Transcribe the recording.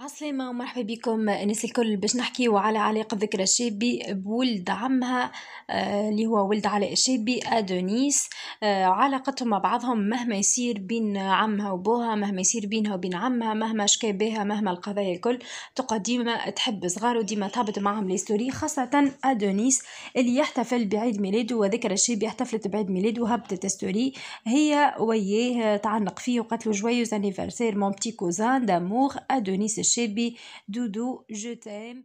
عسلامة ومرحبا بكم الناس الكل باش نحكيو على علاقة ذكرى الشابي بولد عمها آه، اللي هو ولد علاء الشابي أدونيس آه، علاقتهم مع بعضهم مهما يصير بين عمها وبوها مهما يصير بينها وبين عمها مهما شكا بها مهما القضايا الكل تبقى ديما تحب صغار وديما تهبط معهم ليستوري خاصة أدونيس اللي يحتفل بعيد ميلاده وذكرى الشابي احتفلت بعيد ميلاده وهبطت ستوري هي وياه تعنق فيه وقالت له جويوز انيفرسير مون بتي كوزان دامور أدونيس Chébi, Doudou, je t'aime.